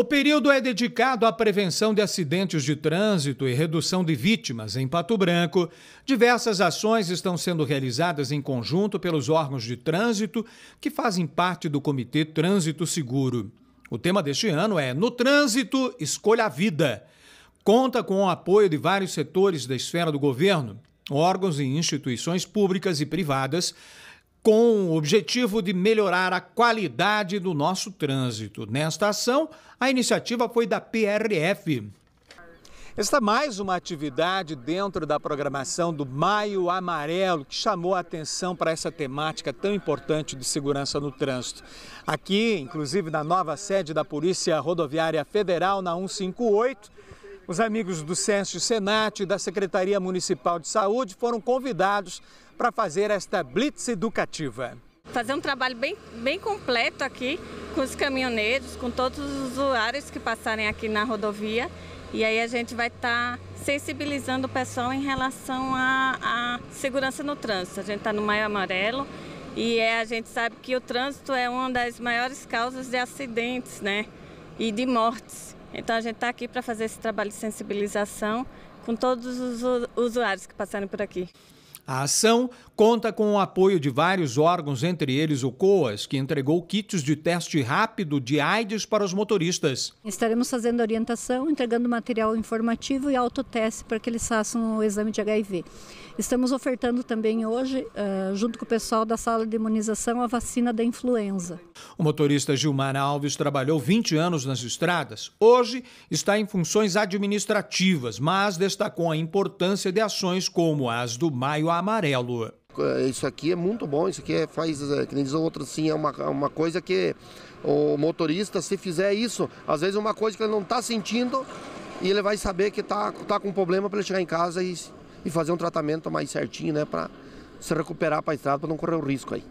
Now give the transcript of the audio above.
O período é dedicado à prevenção de acidentes de trânsito e redução de vítimas em Pato Branco. Diversas ações estão sendo realizadas em conjunto pelos órgãos de trânsito que fazem parte do Comitê Trânsito Seguro. O tema deste ano é No Trânsito, Escolha a Vida. Conta com o apoio de vários setores da esfera do governo, órgãos e instituições públicas e privadas com o objetivo de melhorar a qualidade do nosso trânsito. Nesta ação, a iniciativa foi da PRF. Esta mais uma atividade dentro da programação do Maio Amarelo, que chamou a atenção para essa temática tão importante de segurança no trânsito. Aqui, inclusive na nova sede da Polícia Rodoviária Federal, na 158, os amigos do Censo Senat e da Secretaria Municipal de Saúde foram convidados para fazer esta blitz educativa. Fazer um trabalho bem, bem completo aqui com os caminhoneiros, com todos os usuários que passarem aqui na rodovia. E aí a gente vai estar tá sensibilizando o pessoal em relação à, segurança no trânsito. A gente está no Maio Amarelo e é, a gente sabe que o trânsito é uma das maiores causas de acidentes né? e de mortes. Então a gente está aqui para fazer esse trabalho de sensibilização com todos os usuários que passarem por aqui. A ação conta com o apoio de vários órgãos, entre eles o COAS, que entregou kits de teste rápido de AIDS para os motoristas. Estaremos fazendo orientação, entregando material informativo e autoteste para que eles façam o exame de HIV. Estamos ofertando também hoje, eh, junto com o pessoal da sala de imunização, a vacina da influenza. O motorista Gilmar Alves trabalhou 20 anos nas estradas. Hoje está em funções administrativas, mas destacou a importância de ações como as do Maio amarelo. Isso aqui é muito bom, isso aqui é, faz, é, que nem diz o outro, assim, é uma, é uma coisa que o motorista, se fizer isso, às vezes é uma coisa que ele não está sentindo e ele vai saber que está tá com problema para ele chegar em casa e, e fazer um tratamento mais certinho, né, para se recuperar para a estrada, para não correr o risco aí.